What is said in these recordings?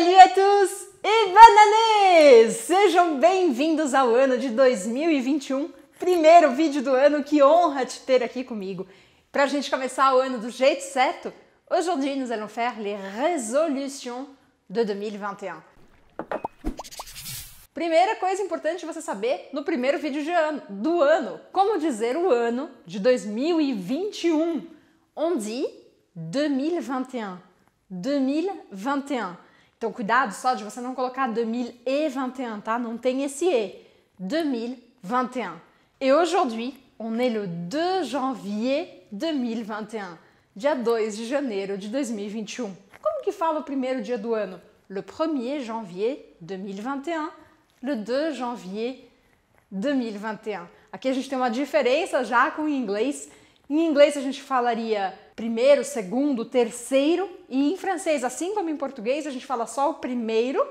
Salut e bananês! Sejam bem-vindos ao ano de 2021, primeiro vídeo do ano, que honra te ter aqui comigo. Para a gente começar o ano do jeito certo, hoje nós vamos fazer les résolutions de 2021. Primeira coisa importante você saber no primeiro vídeo ano, do ano, como dizer o ano de 2021. On dit 2021. 2021. Então, cuidado só de você não colocar 2021, tá? Não tem esse E. 2021. E aujourd'hui, on est le 2 janvier 2021. Dia 2 de janeiro de 2021. Como que fala o primeiro dia do ano? Le 1er janvier 2021. Le 2 janvier 2021. Aqui a gente tem uma diferença já com o inglês em inglês a gente falaria primeiro, segundo, terceiro, e em francês, assim como em português, a gente fala só o primeiro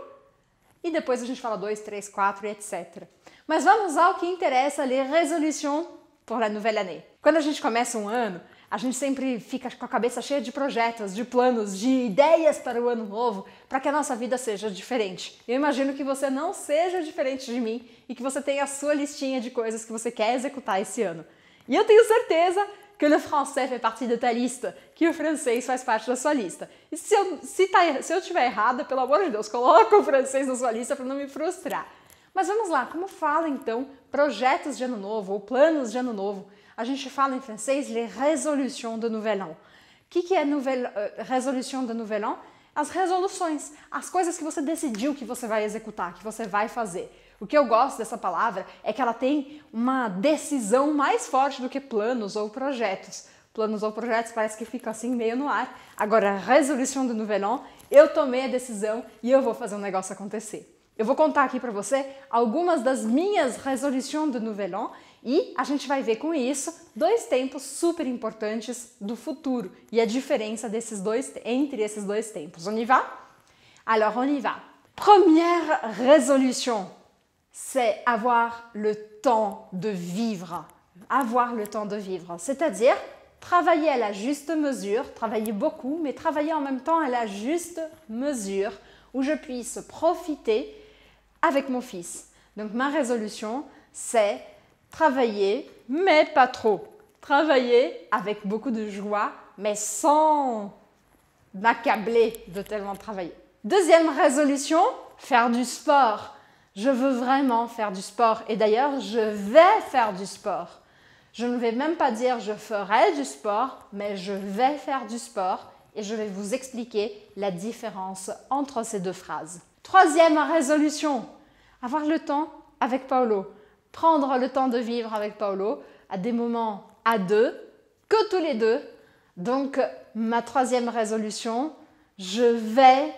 e depois a gente fala dois, três, quatro, etc. Mas vamos ao que interessa, les résolutions pour la nouvelle année. Quando a gente começa um ano, a gente sempre fica com a cabeça cheia de projetos, de planos, de ideias para o ano novo, para que a nossa vida seja diferente. Eu imagino que você não seja diferente de mim e que você tenha a sua listinha de coisas que você quer executar esse ano. E eu tenho certeza que le français fait partie de ta lista, que o francês faz parte da sua lista. E se eu, se, tá, er-, se eu tiver errada, pelo amor de Deus, coloca o francês na sua lista para não me frustrar. Mas vamos lá, como fala então projetos de ano novo ou planos de ano novo? A gente fala em francês les résolutions de nouvel an. O que, que é nouvel, uh, résolution de nouvel an? As resoluções, as coisas que você decidiu que você vai executar, que você vai fazer. O que eu gosto dessa palavra é que ela tem uma decisão mais forte do que planos ou projetos. Planos ou projetos parece que fica assim meio no ar. Agora, resolução do Nouvelon, eu tomei a decisão e eu vou fazer um negócio acontecer. Eu vou contar aqui para você algumas das minhas resoluções do Nouvelon e a gente vai ver com isso dois tempos super importantes do futuro e a diferença desses dois entre esses dois tempos. On y va? Alors on y va. Première résolution c'est avoir le temps de vivre. Avoir le temps de vivre, c'est-à-dire travailler à la juste mesure, travailler beaucoup, mais travailler en même temps à la juste mesure où je puisse profiter avec mon fils. Donc ma résolution, c'est travailler, mais pas trop. Travailler avec beaucoup de joie, mais sans m'accabler de tellement travailler. Deuxième résolution, faire du sport. Je veux vraiment faire du sport. Et d'ailleurs, je vais faire du sport. Je ne vais même pas dire je ferai du sport, mais je vais faire du sport et je vais vous expliquer la différence entre ces deux phrases. Troisième résolution, avoir le temps avec Paolo. Prendre le temps de vivre avec Paolo à des moments à deux, que tous les deux. Donc, ma troisième résolution, je vais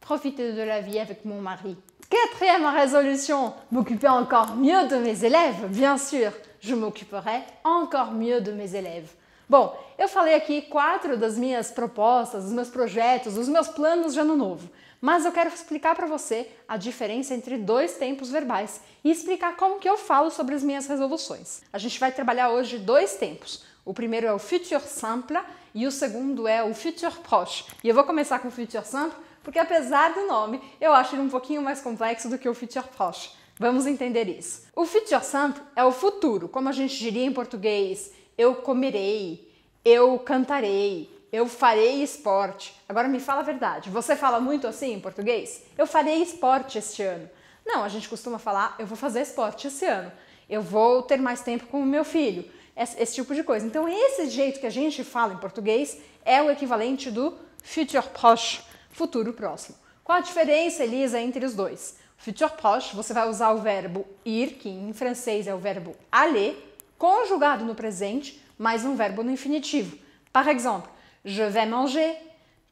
profiter de la vie avec mon mari. Quatrième résolution, m'occuper encore mieux de mes élèves, bien sûr. Je m'occuperai encore mieux de mes élèves. Bom, eu falei aqui quatro das minhas propostas, dos meus projetos, dos meus planos de ano novo. Mas eu quero explicar para você a diferença entre dois tempos verbais e explicar como que eu falo sobre as minhas resoluções. A gente vai trabalhar hoje dois tempos. O primeiro é o futur simple e o segundo é o futur proche. E eu vou começar com o futur simple porque apesar do nome, eu acho ele um pouquinho mais complexo do que o Future Proche. Vamos entender isso. O Future Santo é o futuro, como a gente diria em português, eu comerei, eu cantarei, eu farei esporte. Agora me fala a verdade, você fala muito assim em português? Eu farei esporte este ano. Não, a gente costuma falar, eu vou fazer esporte esse ano. Eu vou ter mais tempo com o meu filho. Esse, esse tipo de coisa. Então, esse jeito que a gente fala em português é o equivalente do future proche, futuro próximo. Qual a diferença, Elisa, entre os dois? Future proche, você vai usar o verbo ir, que em francês é o verbo aller, conjugado no presente, mais um verbo no infinitivo. Par exemple, je vais manger,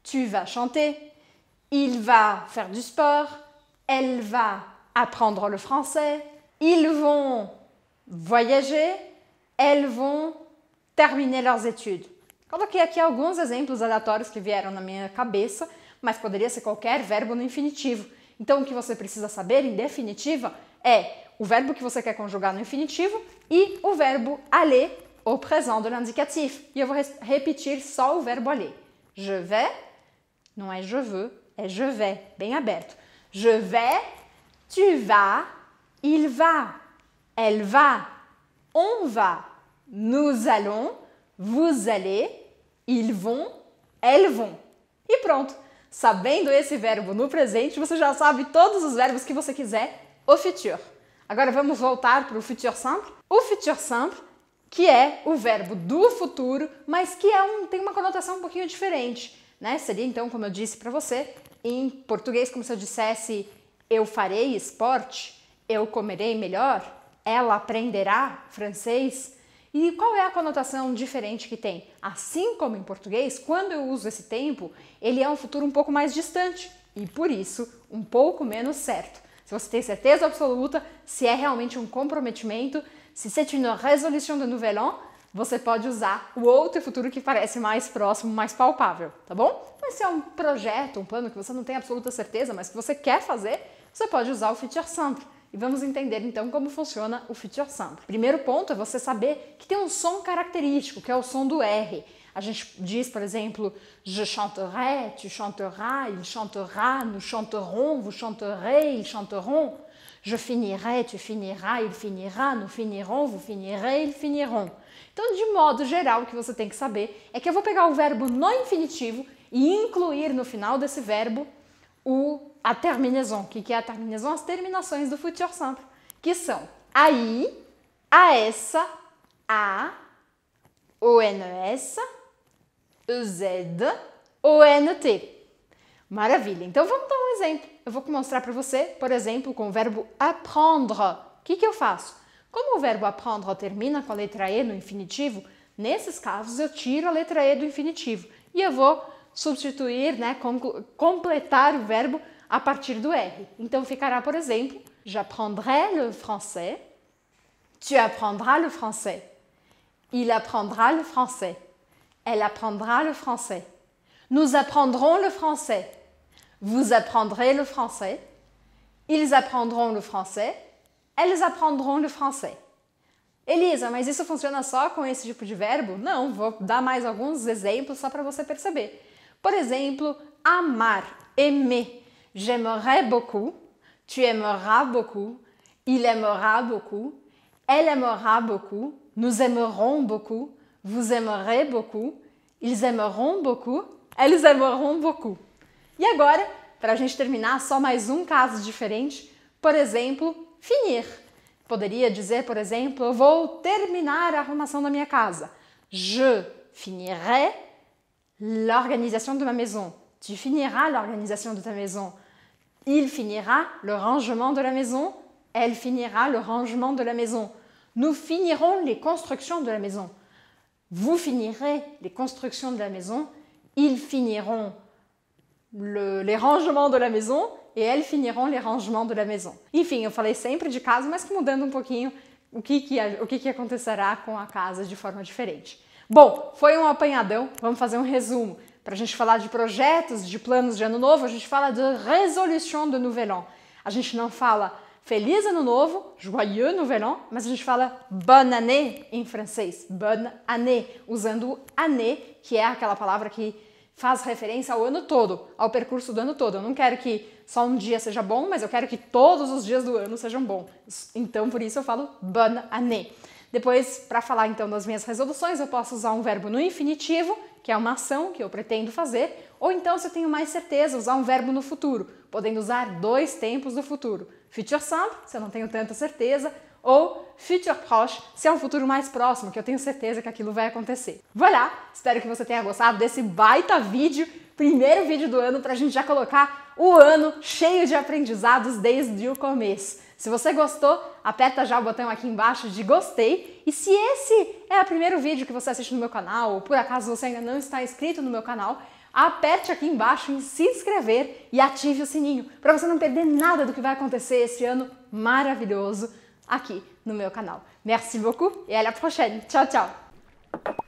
tu vas chanter, il va faire du sport, elle va apprendre le français, ils vont voyager, elles vont terminer leurs études. Coloquei aqui alguns exemplos aleatórios que vieram na minha cabeça mas poderia ser qualquer verbo no infinitivo. Então o que você precisa saber, em definitiva, é o verbo que você quer conjugar no infinitivo e o verbo aller au présent de l'indicatif. E eu vou repetir só o verbo aller. Je vais, não é je veux, é je vais, bem aberto. Je vais, tu vas, il va, elle va, on va, nous allons, vous allez, ils vont, elles vont. E pronto! Sabendo esse verbo no presente, você já sabe todos os verbos que você quiser au futur. Agora vamos voltar para o futur simple. O futur simple, que é o verbo do futuro, mas que é um, tem uma conotação um pouquinho diferente. Né? Seria então, como eu disse para você, em português, como se eu dissesse eu farei esporte, eu comerei melhor, ela aprenderá francês, e qual é a conotação diferente que tem? Assim como em português, quando eu uso esse tempo, ele é um futuro um pouco mais distante e por isso um pouco menos certo. Se você tem certeza absoluta, se é realmente um comprometimento, se c'est une résolution de nouvel an, você pode usar o outro futuro que parece mais próximo, mais palpável, tá bom? Mas se é um projeto, um plano que você não tem absoluta certeza, mas que você quer fazer, você pode usar o futur simple. E vamos entender então como funciona o Future Sound. Primeiro ponto é você saber que tem um som característico, que é o som do R. A gente diz, por exemplo, je chanterai, tu chanteras, il chantera, nous chanterons, vous chanterez, ils chanteront. Je finirai, tu finiras, il finira, nous finirons, vous finirez, ils finiront. Então, de modo geral, o que você tem que saber é que eu vou pegar o verbo no infinitivo e incluir no final desse verbo o, a terminação. O que é a terminação? As terminações do futur simple, que são AI, AS, A, ONS, EZ, ONT. Maravilha! Então vamos dar um exemplo. Eu vou mostrar para você, por exemplo, com o verbo apprendre. O que, que eu faço? Como o verbo apprendre termina com a letra E no infinitivo, nesses casos eu tiro a letra E do infinitivo e eu vou substituir, né, completar o verbo a partir do R. Então ficará, por exemplo, j'apprendrai le français, tu apprendras le français, il apprendra le français, elle apprendra le français, nous apprendrons le français, vous apprendrez le français, ils apprendront le français, eles apprendront le français. Elisa, mas isso funciona só com esse tipo de verbo? Não, vou dar mais alguns exemplos só para você perceber. Por exemplo, amar, aimer. J'aimerais beaucoup, tu aimeras beaucoup, il aimera beaucoup, elle aimera beaucoup, nous aimerons beaucoup, vous aimerez beaucoup, ils aimeront beaucoup, eles aimeront beaucoup. E agora, para a gente terminar, só mais um caso diferente. Por exemplo, finir. Poderia dizer, por exemplo, eu vou terminar a arrumação da minha casa. Je finirai l'organisation de ma maison. Tu finiras l'organisation de ta maison. Il finira le rangement de la maison. Elle finira le rangement de la maison. Nous finirons les constructions de la maison. Vous finirez les constructions de la maison. Ils finiront les rangements de la maison et elles finiront les rangements de la maison. Enfin, eu falei sempre de casa, mas mudando um pouquinho o que, que, o que, que acontecerá com a casa de forma différente. Bom, foi um apanhadão, vamos fazer um resumo. Para a gente falar de projetos, de planos de ano novo, a gente fala de résolution de nouvel an. A gente não fala feliz ano novo, joyeux nouvel an, mas a gente fala bonne année em francês, bonne année, usando o année, que é aquela palavra que faz referência ao ano todo, ao percurso do ano todo. Eu não quero que só um dia seja bom, mas eu quero que todos os dias do ano sejam bons. Então, por isso eu falo bonne année. Depois, para falar então das minhas resoluções, eu posso usar um verbo no infinitivo, que é uma ação que eu pretendo fazer, ou então, se eu tenho mais certeza, usar um verbo no futuro, podendo usar dois tempos do futuro. Future simple, se eu não tenho tanta certeza, ou future proche, se é um futuro mais próximo, que eu tenho certeza que aquilo vai acontecer. Voilà! Espero que você tenha gostado desse baita vídeo, primeiro vídeo do ano, para a gente já colocar o ano cheio de aprendizados desde o começo. Se você gostou, aperta já o botão aqui embaixo de gostei. E se esse é o primeiro vídeo que você assiste no meu canal, ou por acaso você ainda não está inscrito no meu canal, aperte aqui embaixo em se inscrever e ative o sininho para você não perder nada do que vai acontecer esse ano maravilhoso aqui no meu canal. Merci beaucoup e à la prochaine. Tchau, tchau.